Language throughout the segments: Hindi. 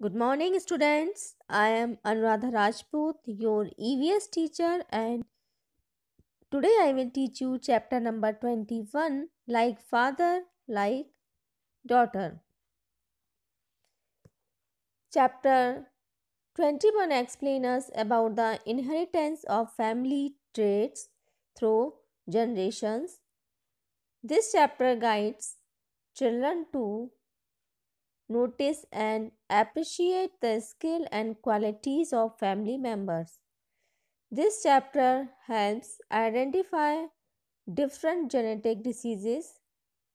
Good morning students. I am Anuradha Rajput, your EVS teacher and today I will teach you chapter number 21 like father like daughter. Chapter 21 explains us about the inheritance of family traits through generations. This chapter guides children to notice and appreciate the skill and qualities of family members. This chapter helps identify different genetic diseases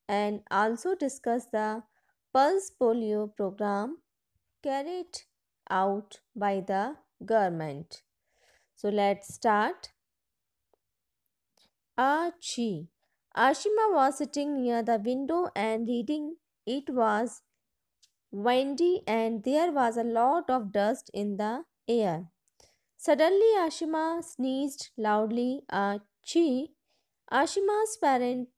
and also discuss the Pulse Polio program carried out by the government. So let's start. Achi. Ashima was sitting near the window and reading. It was windy and there was a lot of dust in the air. Suddenly, Ashima sneezed loudly a Chi. Ashima's parents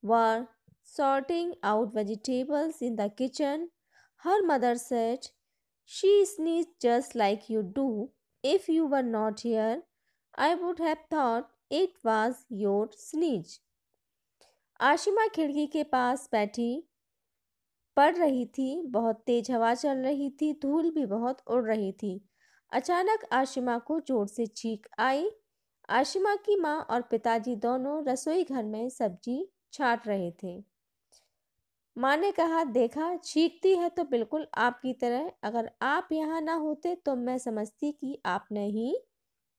were sorting out vegetables in the kitchen. Her mother said, She sneezed just like you do. If you were not here, I would have thought it was your sneeze. Ashima खिड़की के पास बैठी पड़ रही थी बहुत तेज हवा चल रही थी धूल भी बहुत उड़ रही थी अचानक आशिमा को जोर से चीख आई आशिमा की माँ और पिताजी दोनों रसोई घर में सब्जी छाट रहे थे माँ ने कहा देखा चीखती है तो बिल्कुल आपकी तरह अगर आप यहाँ ना होते तो मैं समझती कि आपने ही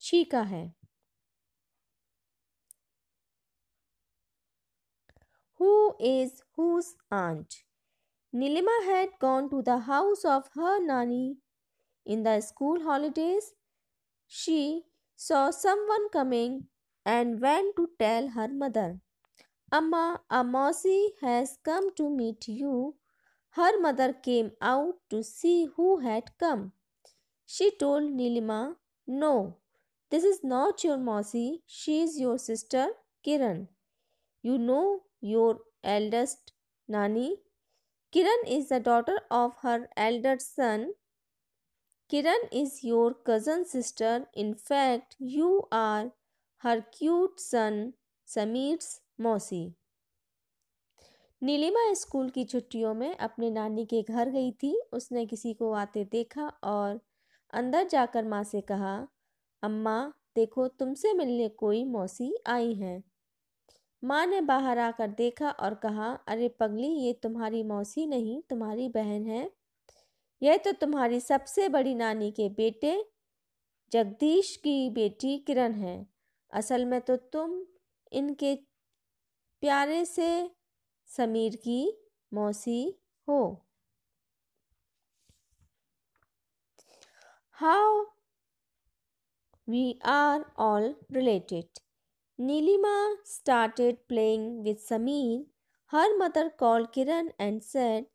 छीका है who is whose aunt Nilima had gone to the house of her nanny. In the school holidays, she saw someone coming and went to tell her mother. Amma, Amosi has come to meet you. Her mother came out to see who had come. She told Nilima, No, this is not your Mossy. She is your sister, Kiran. You know your eldest Nani Kiran is the daughter of her elder son Kiran is your cousin sister in fact you are her cute son Sameer's मौसी नीलिमा स्कूल की छुट्टियों में अपने नानी के घर गई थी उसने किसी को आते देखा और अंदर जाकर माँ से कहा अम्मा देखो तुमसे मिलने कोई मौसी आई है माँ ने बाहर आकर देखा और कहा अरे पगली ये तुम्हारी मौसी नहीं तुम्हारी बहन है यह तो तुम्हारी सबसे बड़ी नानी के बेटे जगदीश की बेटी किरण है असल में तो तुम इनके प्यारे से समीर की मौसी हो how we are all related Nilima started playing with Sameer. Her mother called Kiran and said,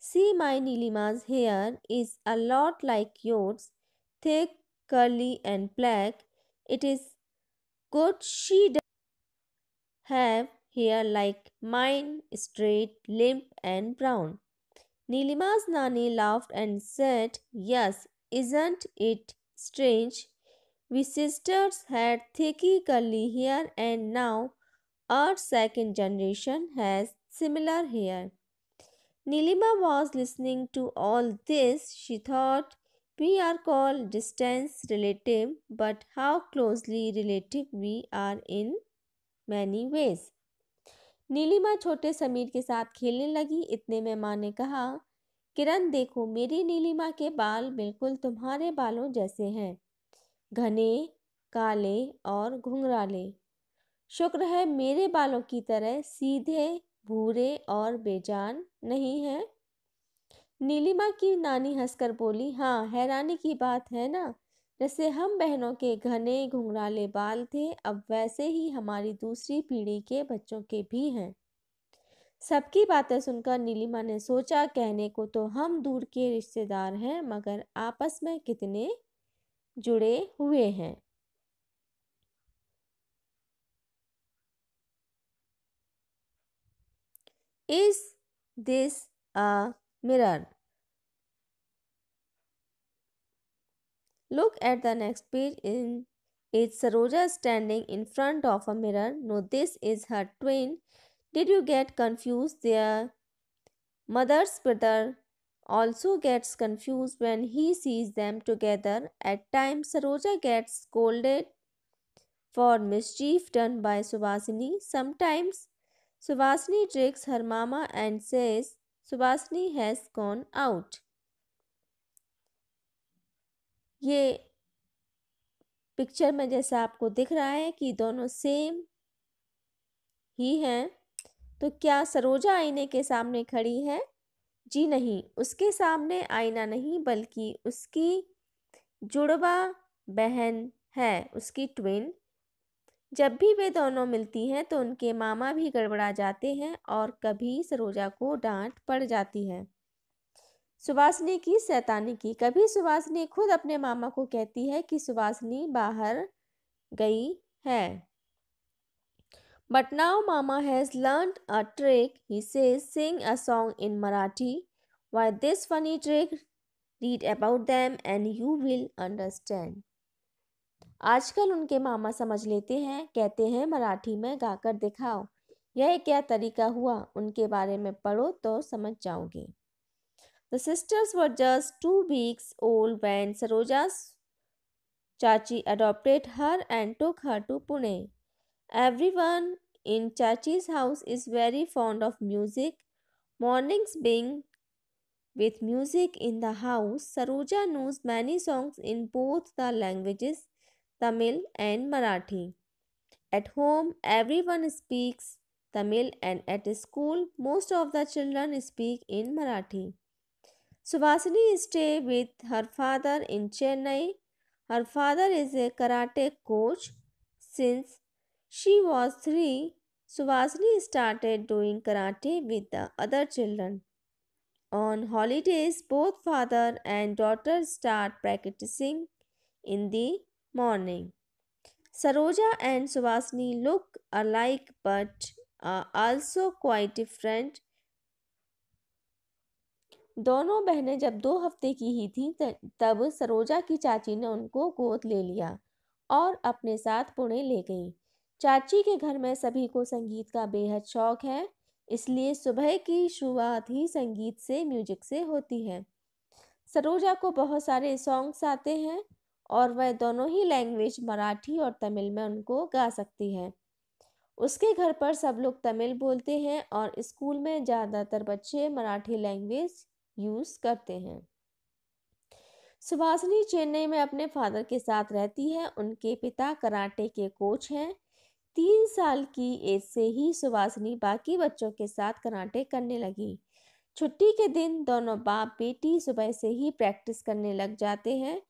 See, my Nilima's hair is a lot like yours, thick, curly, and black. It is good she does have hair like mine, straight, limp, and brown. Nilima's nanny laughed and said, Yes, isn't it strange? We sisters had thick curly hair and now our second generation has similar hair Nilima was listening to all this she thought we are call distance relative but how closely relative we are in many ways Nilima छोटे समीर के साथ खेलने लगी इतने में माँ ने कहा किरण देखो मेरी नीलिमा के बाल बिल्कुल तुम्हारे बालों जैसे हैं घने काले और घुंघराले शुक्र है मेरे बालों की तरह सीधे भूरे और बेजान नहीं है नीलिमा की नानी हंसकर बोली हाँ हैरानी की बात है ना जैसे हम बहनों के घने घुंघराले बाल थे अब वैसे ही हमारी दूसरी पीढ़ी के बच्चों के भी हैं सबकी बातें सुनकर नीलिमा ने सोचा कहने को तो हम दूर के रिश्तेदार हैं मगर आपस में कितने जुड़े हुए हैं is this a mirror look at the next page in is saroja standing in front of a mirror no this is her twin did you get confused their mother's brother also gets confused when he sees them together. At times, Saroja gets scolded for mischief done by Subhasini. Sometimes, Subhasini tricks her mama and says Subhasini has gone out. ye picture में जैसा आपको दिख रहा है कि दोनों सेम ही हैं तो क्या सरोजा आईने के सामने खड़ी है जी नहीं उसके सामने आईना नहीं बल्कि उसकी जुड़वा बहन है उसकी ट्विन जब भी वे दोनों मिलती हैं तो उनके मामा भी गड़बड़ा जाते हैं और कभी सरोजा को डांट पड़ जाती है सुवासनी की सैतानी की कभी सुवासनी खुद अपने मामा को कहती है कि सुवासनी बाहर गई है But now Mama has learned a trick. He says, sing a song in Marathi. Why this funny trick? Read about them and you will understand. आजकल उनके मामा समझ लेते हैं कहते हैं मराठी में गाकर दिखाओ यह क्या तरीका हुआ उनके बारे में पढ़ो तो समझ जाओगे the sisters were just two weeks old when Saroja चाची adopted her and took her to Pune Everyone in Chachi's house is very fond of music. Mornings being with music in the house, Saruja knows many songs in both the languages, Tamil and Marathi. At home, everyone speaks Tamil and at school, most of the children speak in Marathi. Suvasini stays with her father in Chennai. Her father is a karate coach since She was 3 Suvasini started doing karate with the other children. On holidays, both father and daughter start practicing in the morning. Saroja and Suvasini look alike but are also quite different. दोनों बहनें जब दो हफ्ते की ही थीं तब सरोजा की चाची ने उनको गोद ले लिया और अपने साथ पुणे ले गई चाची के घर में सभी को संगीत का बेहद शौक है इसलिए सुबह की शुरुआत ही संगीत से म्यूजिक से होती है सरोजा को बहुत सारे सॉन्ग्स आते हैं और वह दोनों ही लैंग्वेज मराठी और तमिल में उनको गा सकती है उसके घर पर सब लोग तमिल बोलते हैं और स्कूल में ज़्यादातर बच्चे मराठी लैंग्वेज यूज़ करते हैं सुभाषिनी चेन्नई में अपने फादर के साथ रहती है उनके पिता कराटे के कोच हैं तीन साल की एज से ही सुवासिनी बाकी बच्चों के साथ कराटे करने लगी छुट्टी के दिन दोनों बाप बेटी सुबह से ही प्रैक्टिस करने लग जाते हैं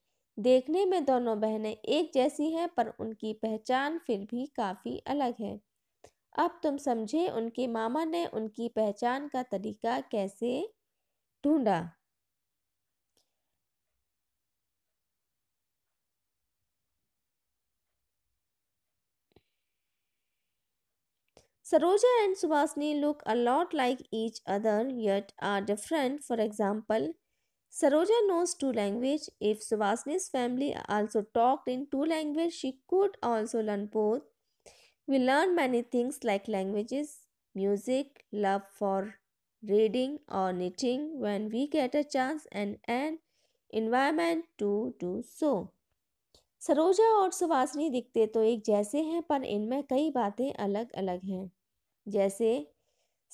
देखने में दोनों बहनें एक जैसी हैं पर उनकी पहचान फिर भी काफ़ी अलग है अब तुम समझे उनके मामा ने उनकी पहचान का तरीका कैसे ढूंढा Saroja and Subhasini look a lot like each other yet are different. For example, Saroja knows two languages. If Subhasini's family also talked in two languages, she could also learn both. We learn many things like languages, music, love for reading or knitting when we get a chance and an environment to do so. Saroja और सुवासनी दिखते तो एक जैसे हैं पर इनमें कई बातें अलग अलग हैं जैसे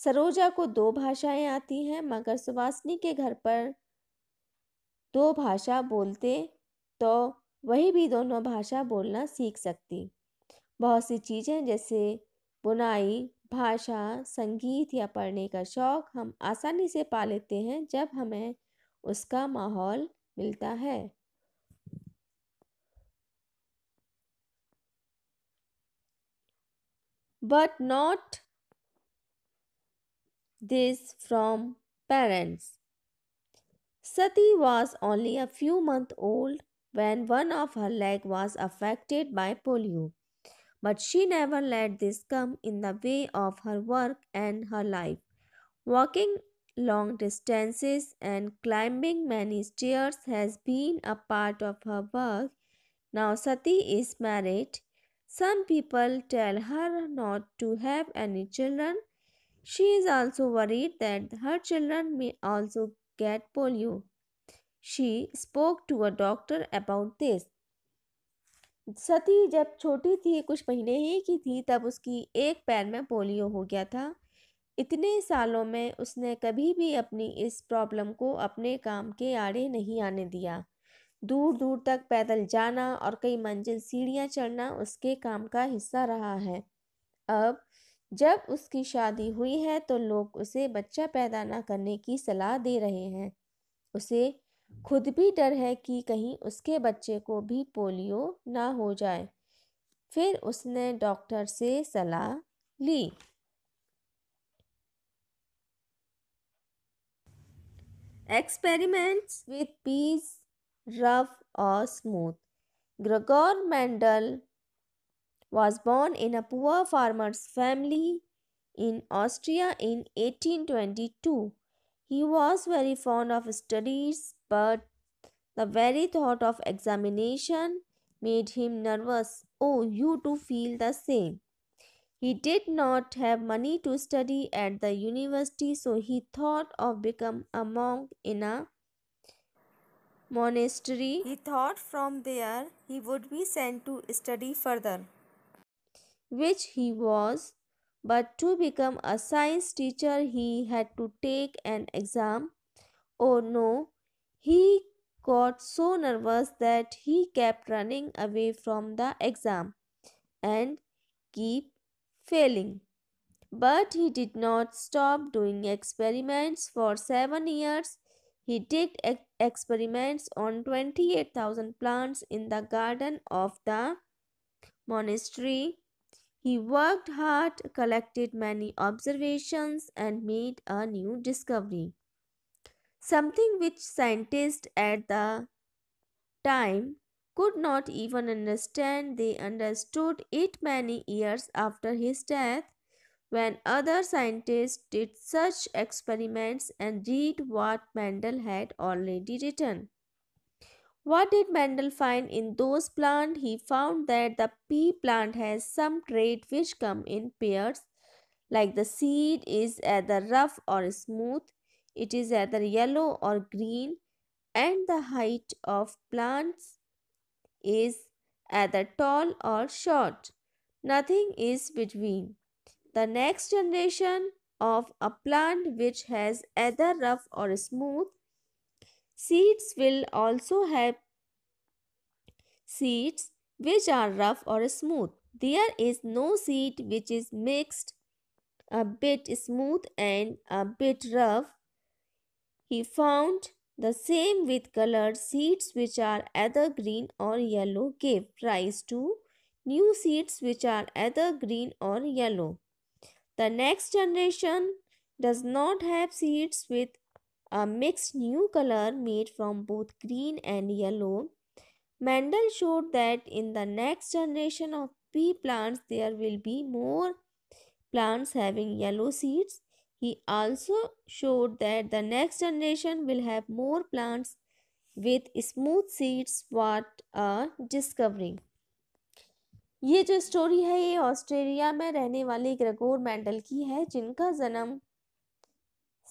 सरोजा को दो भाषाएं आती हैं मगर सुवासनी के घर पर दो भाषा बोलते तो वही भी दोनों भाषा बोलना सीख सकती बहुत सी चीज़ें जैसे बुनाई भाषा संगीत या पढ़ने का शौक़ हम आसानी से पा लेते हैं जब हमें उसका माहौल मिलता है but not this from parents. Sati was only a few months old when one of her legs was affected by polio, but she never let this come in the way of her work and her life. Walking long distances and climbing many stairs has been a part of her work. Now Sati is married Some people tell her not to have any children. She is also worried that her children may also get polio. She spoke to a doctor about this. सती जब छोटी थी कुछ महीने ही की थी तब उसकी एक पैर में पोलियो हो गया था इतने सालों में उसने कभी भी अपनी इस प्रॉब्लम को अपने काम के आड़े नहीं आने दिया दूर दूर तक पैदल जाना और कई मंजिल सीढ़ियाँ चढ़ना उसके काम का हिस्सा रहा है अब जब उसकी शादी हुई है तो लोग उसे बच्चा पैदा ना करने की सलाह दे रहे हैं उसे खुद भी डर है कि कहीं उसके बच्चे को भी पोलियो ना हो जाए फिर उसने डॉक्टर से सलाह ली experiments with piece rough or smooth. Gregor Mendel was born in a poor farmer's family in Austria in 1822. He was very fond of studies, but the very thought of examination made him nervous. Oh, you too feel the same. He did not have money to study at the university, so he thought of becoming a monk in a monastery. He thought from there he would be sent to study further, which he was. But to become a science teacher, he had to take an exam. Oh no, he got so nervous that he kept running away from the exam and keep failing. But he did not stop doing experiments for seven years he did experiments on 28,000 plants in the garden of the monastery. He worked hard, collected many observations, and made a new discovery. Something which scientists at the time could not even understand, they understood it many years after his death when other scientists did such experiments and read what Mendel had already written. What did Mendel find in those plants? He found that the pea plant has some trait which come in pairs, like the seed is either rough or smooth, it is either yellow or green, and the height of plants is either tall or short. Nothing is between the next generation of a plant which has either rough or smooth seeds will also have seeds which are rough or smooth. There is no seed which is mixed a bit smooth and a bit rough. He found the same with colored seeds which are either green or yellow gave rise to new seeds which are either green or yellow. The next generation does not have seeds with a mixed new color made from both green and yellow. Mendel showed that in the next generation of pea plants there will be more plants having yellow seeds. He also showed that the next generation will have more plants with smooth seeds. What a discovery! ये जो स्टोरी है ये ऑस्ट्रेलिया में रहने वाले ग्रेगोर मैंडल की है जिनका जन्म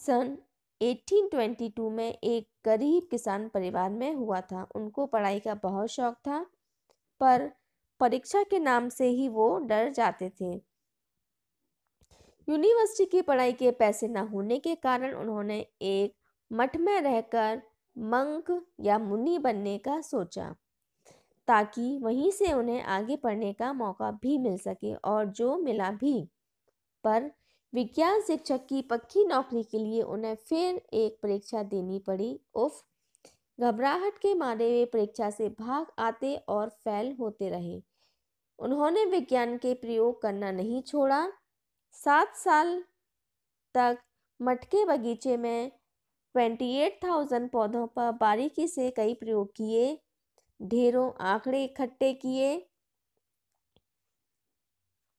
सन 1822 में एक गरीब किसान परिवार में हुआ था उनको पढ़ाई का बहुत शौक था पर परीक्षा के नाम से ही वो डर जाते थे यूनिवर्सिटी की पढ़ाई के पैसे न होने के कारण उन्होंने एक मठ में रहकर मंक या मुनि बनने का सोचा ताकि वहीं से उन्हें आगे पढ़ने का मौका भी मिल सके और जो मिला भी पर विज्ञान शिक्षक की पक्की नौकरी के लिए उन्हें फिर एक परीक्षा देनी पड़ी उफ घबराहट के मारे वे परीक्षा से भाग आते और फैल होते रहे उन्होंने विज्ञान के प्रयोग करना नहीं छोड़ा सात साल तक मटके बगीचे में ट्वेंटी एट थाउजेंड पौधों पर बारीकी से कई प्रयोग किए ढेरों आंकड़े इकट्ठे किए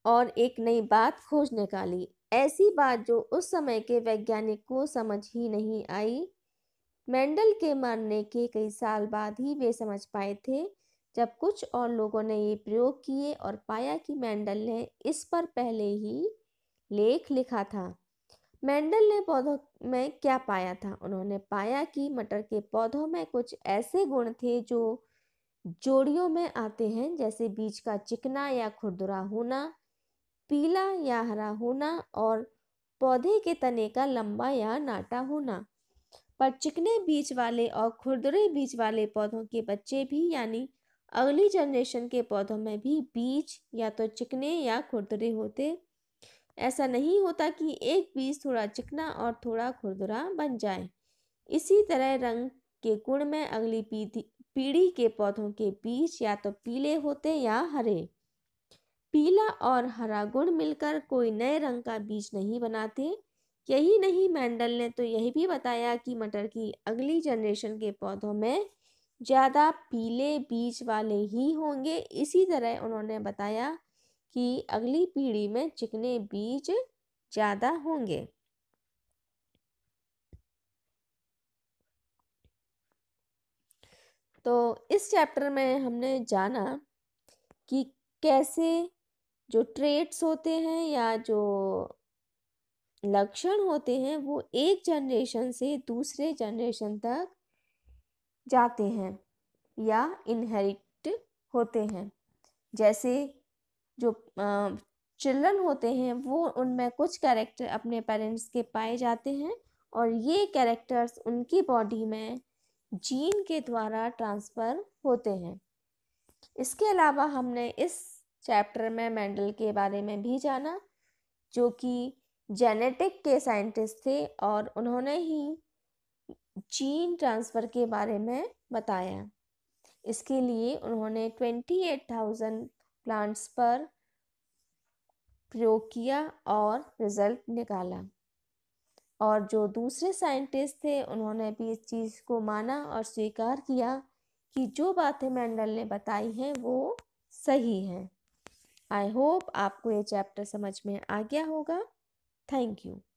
और एक नई बात खोज निकाली ऐसी बात जो उस समय के वैज्ञानिक को समझ ही नहीं आई मेंडल के मरने के कई साल बाद ही वे समझ पाए थे जब कुछ और लोगों ने ये प्रयोग किए और पाया कि मेंडल ने इस पर पहले ही लेख लिखा था मेंडल ने पौधों में क्या पाया था उन्होंने पाया कि मटर के पौधों में कुछ ऐसे गुण थे जो जोड़ियों में आते हैं जैसे बीज का चिकना या खुरदुरा होना पीला या हरा होना और पौधे के तने का लंबा या नाटा होना पर चिकने बीज वाले और खुरदुरे बीज वाले पौधों के बच्चे भी यानी अगली जनरेशन के पौधों में भी बीज या तो चिकने या खुरदुरे होते ऐसा नहीं होता कि एक बीज थोड़ा चिकना और थोड़ा खुरदुरा बन जाए इसी तरह रंग के गुण में अगली पीढ़ी पीढ़ी के पौधों के बीज या तो पीले होते या हरे पीला और हरा गुण मिलकर कोई नए रंग का बीज नहीं बनाते यही नहीं मैंडल ने तो यही भी बताया कि मटर की अगली जनरेशन के पौधों में ज़्यादा पीले बीज वाले ही होंगे इसी तरह उन्होंने बताया कि अगली पीढ़ी में चिकने बीज ज़्यादा होंगे तो इस चैप्टर में हमने जाना कि कैसे जो ट्रेड्स होते हैं या जो लक्षण होते हैं वो एक जनरेशन से दूसरे जनरेशन तक जाते हैं या इनहेरिट होते हैं जैसे जो चिल्ड्रन होते हैं वो उनमें कुछ कैरेक्टर अपने पेरेंट्स के पाए जाते हैं और ये कैरेक्टर्स उनकी बॉडी में जीन के द्वारा ट्रांसफ़र होते हैं इसके अलावा हमने इस चैप्टर में मेंडल के बारे में भी जाना जो कि जेनेटिक के साइंटिस्ट थे और उन्होंने ही जीन ट्रांसफ़र के बारे में बताया इसके लिए उन्होंने ट्वेंटी एट थाउजेंड प्लांट्स पर प्रयोग किया और रिजल्ट निकाला और जो दूसरे साइंटिस्ट थे उन्होंने भी इस चीज़ को माना और स्वीकार किया कि जो बातें मैंडल ने बताई हैं वो सही हैं आई होप आपको ये चैप्टर समझ में आ गया होगा थैंक यू